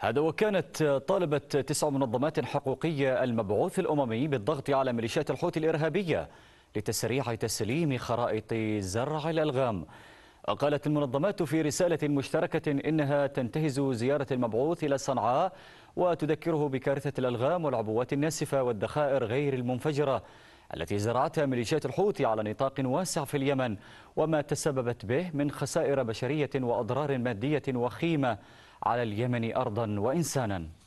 هذا وكانت طالبت تسع منظمات حقوقية المبعوث الأممي بالضغط على ميليشيات الحوثي الإرهابية لتسريع تسليم خرائط زرع الألغام قالت المنظمات في رسالة مشتركة إنها تنتهز زيارة المبعوث إلى صنعاء وتذكره بكارثة الألغام والعبوات الناسفة والذخائر غير المنفجرة التي زرعتها ميليشيات الحوثي على نطاق واسع في اليمن وما تسببت به من خسائر بشرية وأضرار مادية وخيمة على اليمن أرضا وإنسانا